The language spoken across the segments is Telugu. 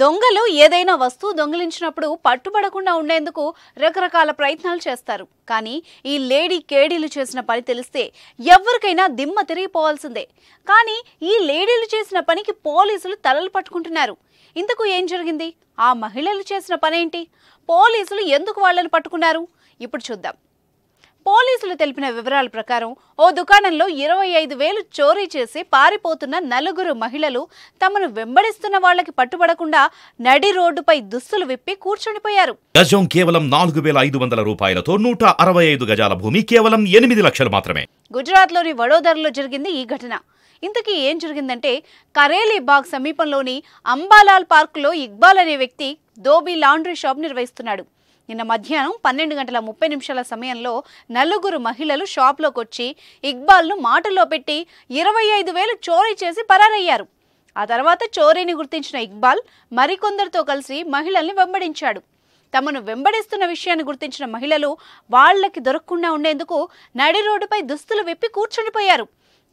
దొంగలు ఏదైనా వస్తువు దొంగిలించినప్పుడు పట్టుబడకుండా ఉండేందుకు రకరకాల ప్రయత్నాలు చేస్తారు కానీ ఈ లేడీ కేడీలు చేసిన పని తెలిస్తే ఎవరికైనా దిమ్మ తిరిగిపోవాల్సిందే కానీ ఈ లేడీలు చేసిన పనికి పోలీసులు తలలు పట్టుకుంటున్నారు ఇంతకు ఏం జరిగింది ఆ మహిళలు చేసిన పనేంటి పోలీసులు ఎందుకు వాళ్ళని పట్టుకున్నారు ఇప్పుడు చూద్దాం పోలీసులు తెలిపిన వివరాల ప్రకారం ఓ దుకాణంలో ఇరవై ఐదు వేలు చోరీ చేసి పారిపోతున్న నలుగురు మహిళలు తమను వెంబడిస్తున్న వాళ్లకి పట్టుబడకుండా నడి రోడ్డుపై దుస్తులు విప్పి కూర్చునిపోయారు గజం కేవలం నాలుగు వేల ఐదు వందల రూపాయలతో నూట అరవై ఐదు గజాల భూమి కేవలం ఎనిమిది లక్షలు మాత్రమే గుజరాత్లోని వడోదరలో జరిగింది ఈ ఘటన ఇంతకీ ఏం జరిగిందంటే కరేలీ బాగ్ సమీపంలోని అంబాలాల్ లో ఇక్బాల్ అనే వ్యక్తి దోబీ లాండ్రీ షాప్ నిర్వహిస్తున్నాడు నిన్న మధ్యాహ్నం పన్నెండు గంటల ముప్పై నిమిషాల సమయంలో నలుగురు మహిళలు షాప్లోకి వచ్చి ఇక్బాల్ను మాటల్లో పెట్టి ఇరవై ఐదు వేలు చోరీ చేసి పరారయ్యారు ఆ తర్వాత చోరీని గుర్తించిన ఇక్బాల్ మరికొందరితో కలిసి మహిళల్ని వెంబడించాడు తమను వెంబడిస్తున్న విషయాన్ని గుర్తించిన మహిళలు వాళ్లకి దొరకకుండా ఉండేందుకు నడి రోడ్డుపై దుస్తులు విప్పి కూర్చుండిపోయారు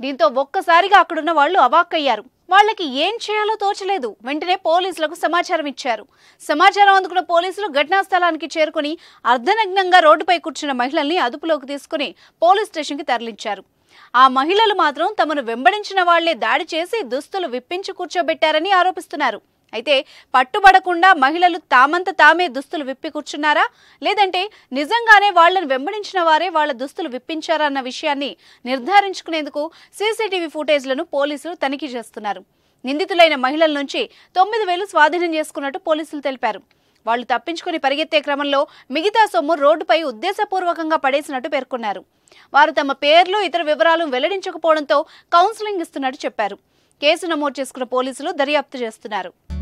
దీంతో ఒక్కసారిగా అక్కడున్న వాళ్ళు అవాక్కయ్యారు వాళ్ళకి ఏం చేయాలో తోచలేదు వెంటనే పోలీసులకు సమాచారం ఇచ్చారు సమాచారం అందుకున్న పోలీసులు ఘటనా స్థలానికి చేరుకుని అర్ధనగ్నంగా రోడ్డుపై కూర్చున్న మహిళల్ని అదుపులోకి తీసుకుని పోలీస్ స్టేషన్కి తరలించారు ఆ మహిళలు మాత్రం తమను వెంబడించిన వాళ్లే దాడి చేసి దుస్తులు విప్పించి కూర్చోబెట్టారని ఆరోపిస్తున్నారు అయితే పట్టుబడకుండా మహిళలు తామంత తామే దుస్తులు విప్పి కూర్చున్నారా లేదంటే నిజంగానే వాళ్లను వెంబడించిన వారే వాళ్ల దుస్తులు విప్పించారా అన్న విషయాన్ని నిర్ధారించుకునేందుకు సీసీటీవీ ఫుటేజ్లను పోలీసులు తనిఖీ చేస్తున్నారు నిందితులైన మహిళల నుంచి తొమ్మిది వేలు స్వాధీనం చేసుకున్నట్టు పోలీసులు తెలిపారు వాళ్లు తప్పించుకుని పరిగెత్తే క్రమంలో మిగతా సొమ్ము రోడ్డుపై ఉద్దేశపూర్వకంగా పడేసినట్టు పేర్కొన్నారు వారు తమ పేర్లు ఇతర వివరాలు వెల్లడించకపోవడంతో కౌన్సిలింగ్ ఇస్తున్నట్టు చెప్పారు కేసు నమోదు చేసుకున్న పోలీసులు దర్యాప్తు చేస్తున్నారు